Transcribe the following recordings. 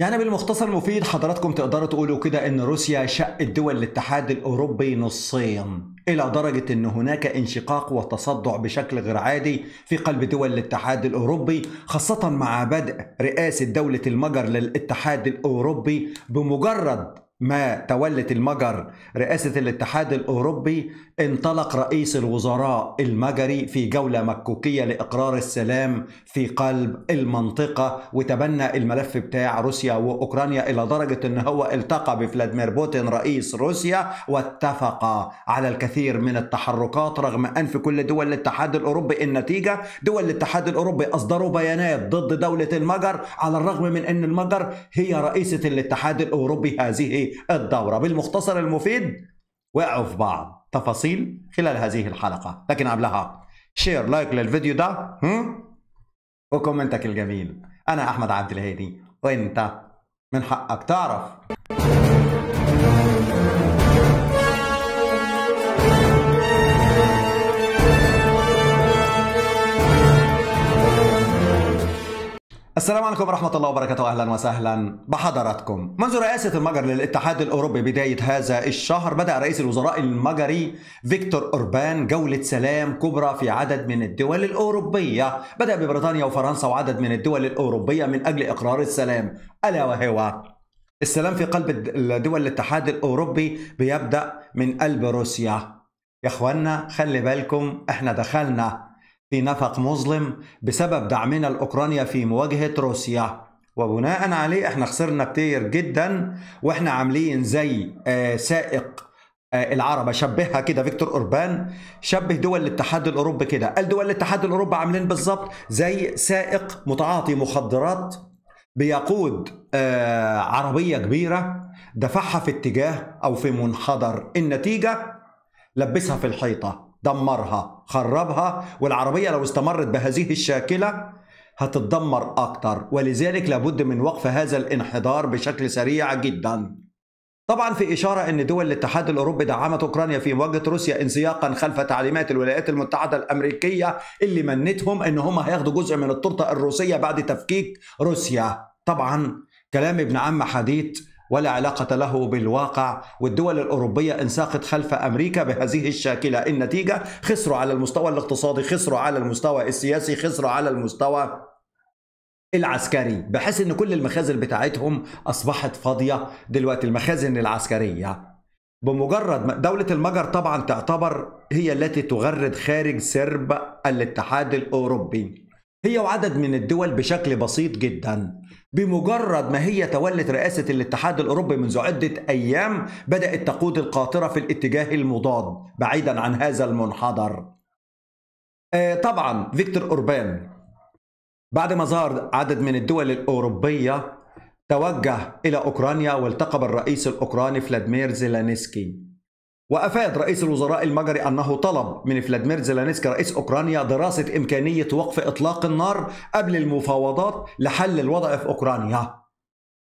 يعني بالمختصر المفيد حضراتكم تقدروا تقولوا كده ان روسيا شقت دول الاتحاد الاوروبي نصين الى درجه ان هناك انشقاق وتصدع بشكل غير عادي في قلب دول الاتحاد الاوروبي خاصه مع بدء رئاسه دوله المجر للاتحاد الاوروبي بمجرد ما تولت المجر رئاسة الاتحاد الأوروبي انطلق رئيس الوزراء المجري في جولة مكوكية لإقرار السلام في قلب المنطقة وتبنى الملف بتاع روسيا وأوكرانيا إلى درجة أن هو التقى بفلاديمير بوتين رئيس روسيا واتفق على الكثير من التحركات رغم أن في كل دول الاتحاد الأوروبي النتيجة دول الاتحاد الأوروبي أصدروا بيانات ضد دولة المجر على الرغم من أن المجر هي رئيسة الاتحاد الأوروبي هذه الدورة بالمختصر المفيد وقعوا في بعض تفاصيل خلال هذه الحلقة لكن قبلها شير لايك للفيديو ده وكومنتك الجميل أنا أحمد عبد الهادي وأنت من حقك تعرف السلام عليكم ورحمة الله وبركاته أهلا وسهلا بحضراتكم منذ رئاسة المجر للاتحاد الأوروبي بداية هذا الشهر بدأ رئيس الوزراء المجري فيكتور أوربان جولة سلام كبرى في عدد من الدول الأوروبية بدأ ببريطانيا وفرنسا وعدد من الدول الأوروبية من أجل إقرار السلام ألا وهو السلام في قلب دول الاتحاد الأوروبي بيبدأ من قلب روسيا يا اخوانا خلي بالكم احنا دخلنا في نفق مظلم بسبب دعمنا لأوكرانيا في مواجهة روسيا وبناء عليه احنا خسرنا كتير جدا واحنا عاملين زي آه، سائق آه، العرب شبهها كده فيكتور اوربان شبه دول الاتحاد الاوروبي كده قال دول الاتحاد الاوروبي عاملين بالظبط زي سائق متعاطي مخدرات بيقود آه، عربيه كبيره دفعها في اتجاه او في منحدر النتيجه لبسها في الحيطه دمرها خربها والعربية لو استمرت بهذه الشاكلة هتتدمر أكتر ولذلك لابد من وقف هذا الانحدار بشكل سريع جدا طبعا في إشارة أن دول الاتحاد الأوروبي دعمت أوكرانيا في مواجهة روسيا انسياقا خلف تعليمات الولايات المتحدة الأمريكية اللي منتهم أن هم هياخدوا جزء من التورتة الروسية بعد تفكيك روسيا طبعا كلام ابن عم حديث ولا علاقة له بالواقع والدول الأوروبية إن ساقت خلف أمريكا بهذه الشاكلة النتيجة خسروا على المستوى الاقتصادي خسروا على المستوى السياسي خسروا على المستوى العسكري بحيث ان كل المخازن بتاعتهم اصبحت فاضيه دلوقتي المخازن العسكريه بمجرد دولة المجر طبعا تعتبر هي التي تغرد خارج سرب الاتحاد الأوروبي هي وعدد من الدول بشكل بسيط جدا بمجرد ما هي تولت رئاسة الاتحاد الأوروبي منذ عدة أيام بدأت تقود القاطرة في الاتجاه المضاد بعيدا عن هذا المنحدر آه طبعا فيكتور أوربان بعد ما ظهر عدد من الدول الأوروبية توجه إلى أوكرانيا والتقى بالرئيس الأوكراني فلاديمير زيلانسكي وأفاد رئيس الوزراء المجري أنه طلب من فلاديمير زيلانسكي رئيس أوكرانيا دراسة إمكانية وقف إطلاق النار قبل المفاوضات لحل الوضع في أوكرانيا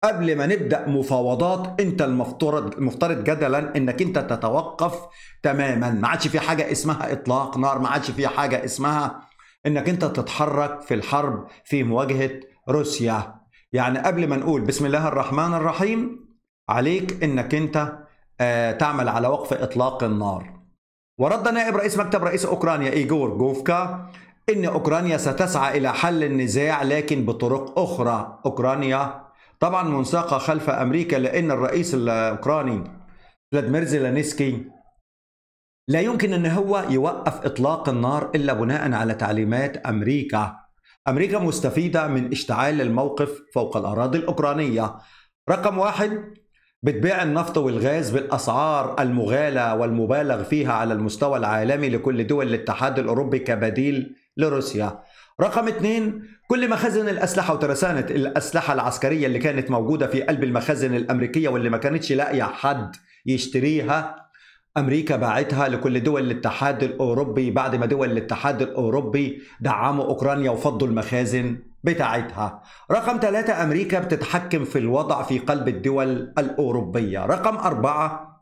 قبل ما نبدأ مفاوضات أنت المفترض مفترض جدلا أنك أنت تتوقف تماما ما عادش في حاجة اسمها إطلاق نار ما عادش في حاجة اسمها أنك أنت تتحرك في الحرب في مواجهة روسيا يعني قبل ما نقول بسم الله الرحمن الرحيم عليك أنك أنت آه، تعمل على وقف إطلاق النار ورد نائب رئيس مكتب رئيس أوكرانيا إيغور جوفكا إن أوكرانيا ستسعى إلى حل النزاع لكن بطرق أخرى أوكرانيا طبعا منساقة خلف أمريكا لأن الرئيس الأوكراني فلاديمير زيلانسكي لا يمكن أن هو يوقف إطلاق النار إلا بناء على تعليمات أمريكا أمريكا مستفيدة من اشتعال الموقف فوق الأراضي الأوكرانية رقم واحد بتبيع النفط والغاز بالاسعار المغالى والمبالغ فيها على المستوى العالمي لكل دول الاتحاد الاوروبي كبديل لروسيا. رقم اثنين كل مخازن الاسلحه وترسانه الاسلحه العسكريه اللي كانت موجوده في قلب المخازن الامريكيه واللي ما كانتش لاقيه حد يشتريها امريكا باعتها لكل دول الاتحاد الاوروبي بعد ما دول الاتحاد الاوروبي دعموا اوكرانيا وفضوا المخازن بتاعتها رقم ثلاثة أمريكا بتتحكم في الوضع في قلب الدول الأوروبية رقم أربعة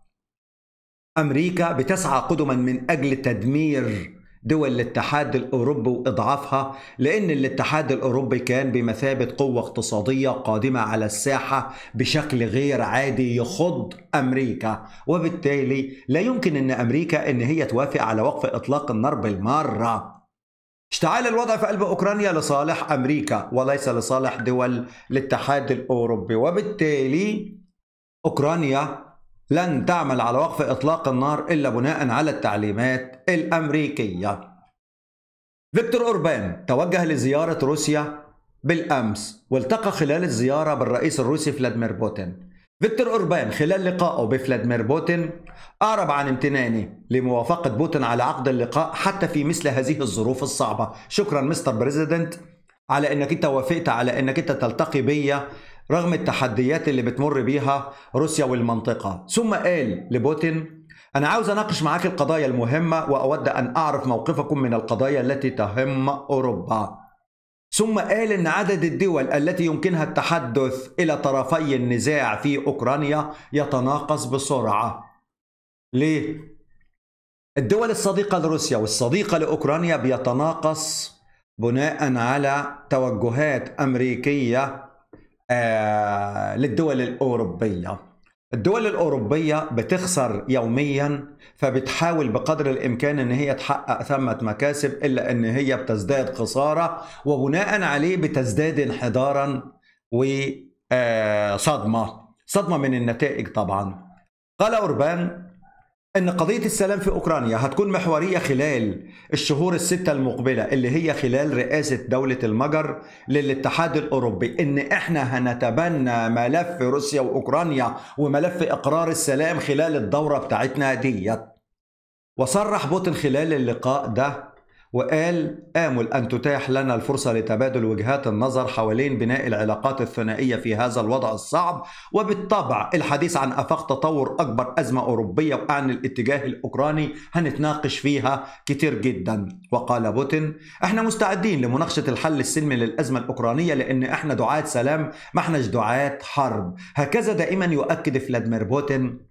أمريكا بتسعى قدما من أجل تدمير دول الاتحاد الأوروبي وإضعافها لأن الاتحاد الأوروبي كان بمثابة قوة اقتصادية قادمة على الساحة بشكل غير عادي يخض أمريكا وبالتالي لا يمكن أن أمريكا أن هي توافق على وقف إطلاق النار بالمرة اشتعل الوضع في قلب أوكرانيا لصالح أمريكا وليس لصالح دول الاتحاد الأوروبي وبالتالي أوكرانيا لن تعمل على وقف إطلاق النار إلا بناء على التعليمات الأمريكية فيكتور أوربان توجه لزيارة روسيا بالأمس والتقى خلال الزيارة بالرئيس الروسي فلاديمير بوتين فيكتور أوربان خلال لقائه بفلاديمير بوتين أعرب عن امتناني لموافقة بوتين على عقد اللقاء حتى في مثل هذه الظروف الصعبة شكرا مستر بريزيدنت على أنك أنت وافقت على أنك أنت تلتقي بي رغم التحديات اللي بتمر بيها روسيا والمنطقة ثم قال لبوتين أنا عاوز أناقش معاك القضايا المهمة وأود أن أعرف موقفكم من القضايا التي تهم أوروبا ثم قال ان عدد الدول التي يمكنها التحدث الى طرفي النزاع في اوكرانيا يتناقص بسرعه. ليه؟ الدول الصديقه لروسيا والصديقه لاوكرانيا بيتناقص بناء على توجهات امريكيه آه، للدول الاوروبيه. الدول الأوروبية بتخسر يوميا فبتحاول بقدر الإمكان أن هي تحقق ثمة مكاسب إلا أن هي بتزداد خسارة وبناء عليه بتزداد انحدارا وصدمة آه، صدمة من النتائج طبعا قال أوربان ان قضيه السلام في اوكرانيا هتكون محوريه خلال الشهور السته المقبله اللي هي خلال رئاسه دوله المجر للاتحاد الاوروبي ان احنا هنتبنى ملف روسيا واوكرانيا وملف اقرار السلام خلال الدوره بتاعتنا ديت وصرح بوتين خلال اللقاء ده وقال آمل أن تتاح لنا الفرصة لتبادل وجهات النظر حوالين بناء العلاقات الثنائية في هذا الوضع الصعب وبالطبع الحديث عن أفاق تطور أكبر أزمة أوروبية وعن الاتجاه الأوكراني هنتناقش فيها كتير جدا وقال بوتين احنا مستعدين لمناقشة الحل السلمي للأزمة الأوكرانية لأن احنا دعاة سلام ما احناش دعاة حرب هكذا دائما يؤكد فلاديمير بوتين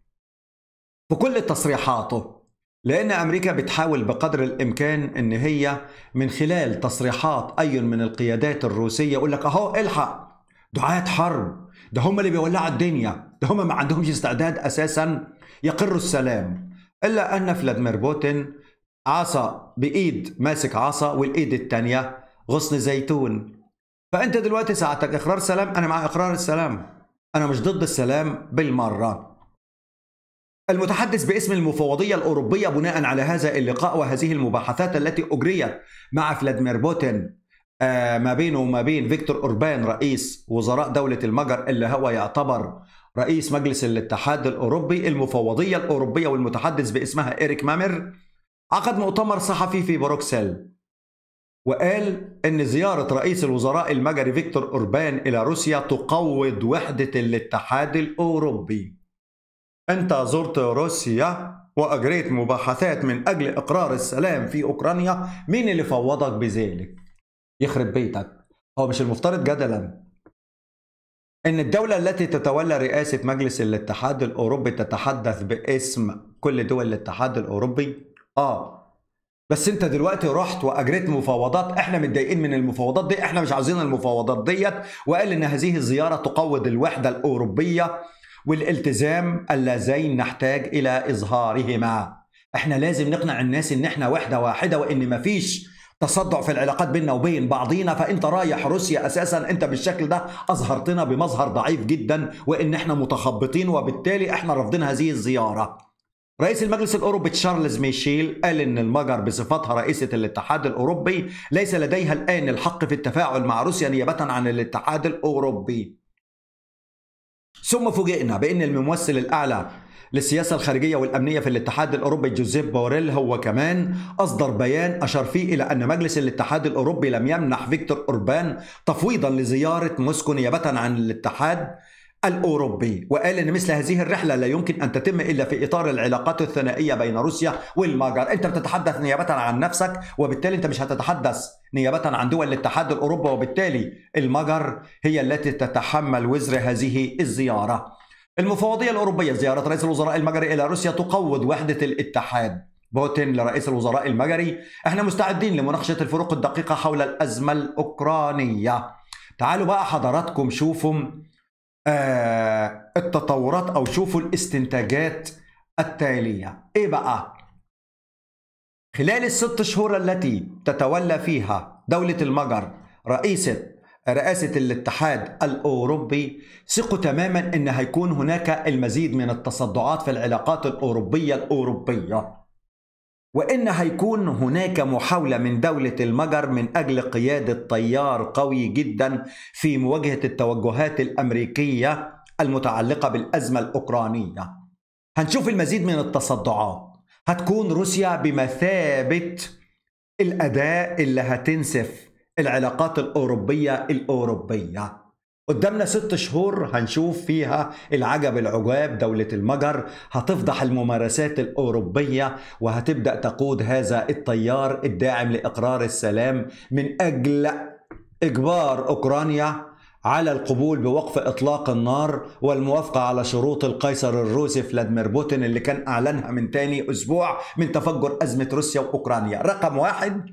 في كل تصريحاته لأن أمريكا بتحاول بقدر الإمكان إن هي من خلال تصريحات أي من القيادات الروسية يقول لك أهو الحق دعاة حرب ده هم اللي بيولعوا الدنيا ده هم ما عندهمش استعداد أساسا يقروا السلام إلا أن فلاديمير بوتين عصا بإيد ماسك عصا والإيد الثانية غصن زيتون فأنت دلوقتي ساعتك إقرار سلام أنا مع إقرار السلام أنا مش ضد السلام بالمرة المتحدث باسم المفوضية الأوروبية بناء على هذا اللقاء وهذه المباحثات التي أجريت مع فلاديمير بوتين آه، ما بينه وما بين فيكتور أوربان رئيس وزراء دولة المجر اللي هو يعتبر رئيس مجلس الاتحاد الأوروبي المفوضية الأوروبية والمتحدث باسمها إيريك مامر عقد مؤتمر صحفي في بروكسل وقال ان زياره رئيس الوزراء المجري فيكتور اوربان الى روسيا تقوض وحده الاتحاد الاوروبي أنت زرت روسيا وأجريت مباحثات من أجل إقرار السلام في أوكرانيا مين اللي فوضك بذلك؟ يخرب بيتك هو مش المفترض جدلا أن الدولة التي تتولى رئاسة مجلس الاتحاد الأوروبي تتحدث باسم كل دول الاتحاد الأوروبي؟ آه بس انت دلوقتي رحت واجريت مفاوضات احنا متضايقين من المفاوضات دي احنا مش عايزين المفاوضات ديت وقال ان هذه الزياره تقوض الوحده الاوروبيه والالتزام اللذين نحتاج إلى إظهارهما احنا لازم نقنع الناس ان احنا وحده واحده وان مفيش تصدع في العلاقات بيننا وبين بعضينا فانت رايح روسيا اساسا انت بالشكل ده اظهرتنا بمظهر ضعيف جدا وان احنا متخبطين وبالتالي احنا رافضين هذه الزياره رئيس المجلس الاوروبي تشارلز ميشيل قال ان المجر بصفتها رئيسه الاتحاد الاوروبي ليس لديها الان الحق في التفاعل مع روسيا نيابه عن الاتحاد الاوروبي ثم فوجئنا بأن الممثل الأعلى للسياسة الخارجية والأمنية في الاتحاد الأوروبي جوزيف بوريل هو كمان أصدر بيان أشار فيه إلى أن مجلس الاتحاد الأوروبي لم يمنح فيكتور أوربان تفويضا لزيارة موسكو نيابة عن الاتحاد الأوروبي وقال أن مثل هذه الرحلة لا يمكن أن تتم إلا في إطار العلاقات الثنائية بين روسيا والمجر أنت بتتحدث نيابة عن نفسك وبالتالي أنت مش هتتحدث نيابة عن دول الاتحاد الأوروبي وبالتالي المجر هي التي تتحمل وزر هذه الزيارة المفوضية الأوروبية زيارة رئيس الوزراء المجري إلى روسيا تقوض وحدة الاتحاد بوتين لرئيس الوزراء المجري احنا مستعدين لمناقشة الفروق الدقيقة حول الأزمة الأوكرانية تعالوا بقى حضراتكم شوفوا آه، التطورات او شوفوا الاستنتاجات التاليه ايه بقى خلال الست شهور التي تتولى فيها دوله المجر رئيسه رئاسه الاتحاد الاوروبي ثقوا تماما ان هيكون هناك المزيد من التصدعات في العلاقات الاوروبيه الاوروبيه وإن هيكون هناك محاولة من دولة المجر من أجل قيادة طيار قوي جدا في مواجهة التوجهات الأمريكية المتعلقة بالأزمة الأوكرانية هنشوف المزيد من التصدعات هتكون روسيا بمثابة الأداء اللي هتنسف العلاقات الأوروبية الأوروبية قدامنا ست شهور هنشوف فيها العجب العجاب دولة المجر هتفضح الممارسات الأوروبية وهتبدأ تقود هذا التيار الداعم لإقرار السلام من أجل إجبار أوكرانيا على القبول بوقف اطلاق النار والموافقه على شروط القيصر الروسي فلاديمير بوتين اللي كان اعلنها من تاني اسبوع من تفجر ازمه روسيا واوكرانيا، رقم واحد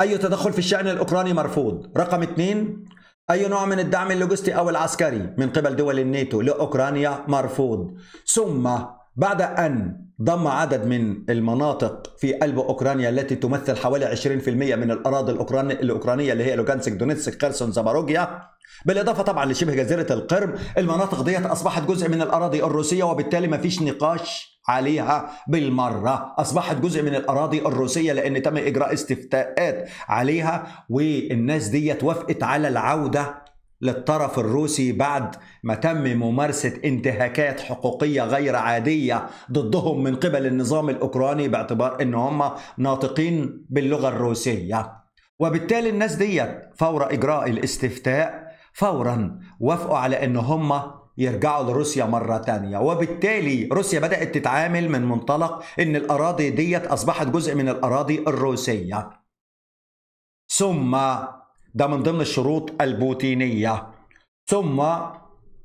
اي تدخل في الشان الاوكراني مرفوض، رقم اثنين أي نوع من الدعم اللوجستي أو العسكري من قبل دول الناتو لأوكرانيا مرفوض ثم بعد أن ضم عدد من المناطق في قلب أوكرانيا التي تمثل حوالي 20% من الأراضي الأوكرانية اللي هي لوغانسك دونيتسك كيرسون زاباروجيا بالإضافة طبعا لشبه جزيرة القرم المناطق ديت أصبحت جزء من الأراضي الروسية وبالتالي ما فيش نقاش عليها بالمرة أصبحت جزء من الأراضي الروسية لأن تم إجراء استفتاءات عليها والناس دي وافقت على العودة للطرف الروسي بعد ما تم ممارسة انتهاكات حقوقية غير عادية ضدهم من قبل النظام الأوكراني باعتبار أن هم ناطقين باللغة الروسية وبالتالي الناس ديت فور إجراء الاستفتاء فورا وافقوا على أن هم يرجعوا لروسيا مرة تانية وبالتالي روسيا بدأت تتعامل من منطلق أن الأراضي ديت أصبحت جزء من الأراضي الروسية ثم ده من ضمن الشروط البوتينية ثم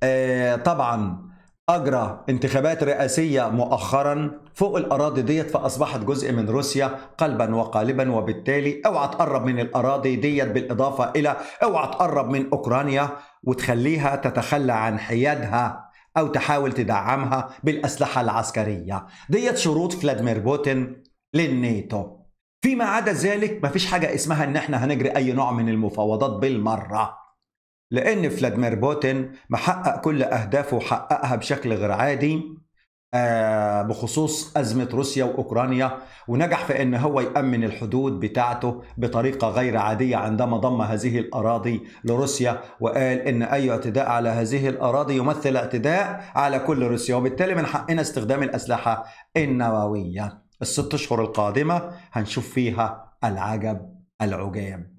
آه طبعا أجرى انتخابات رئاسية مؤخرا فوق الأراضي ديت فأصبحت جزء من روسيا قلبا وقالبا وبالتالي اوعى تقرب من الأراضي ديت بالإضافة إلى اوعى تقرب من أوكرانيا وتخليها تتخلى عن حيادها أو تحاول تدعمها بالأسلحة العسكرية ديت شروط فلاديمير بوتين للناتو فيما عدا ذلك مفيش حاجة اسمها إن إحنا هنجري أي نوع من المفاوضات بالمرة لأن فلاديمير بوتين محقق كل أهدافه وحققها بشكل غير عادي آه، بخصوص أزمة روسيا وأوكرانيا ونجح في أن هو يأمن الحدود بتاعته بطريقة غير عادية عندما ضم هذه الأراضي لروسيا وقال أن أي اعتداء على هذه الأراضي يمثل اعتداء على كل روسيا وبالتالي من حقنا استخدام الأسلحة النووية الست أشهر القادمة هنشوف فيها العجب العجاب